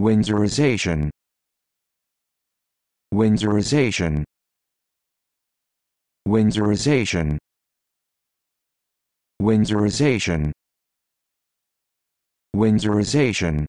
Windsorization. Windsorization. Windsorization. Windsorization. Windsorization.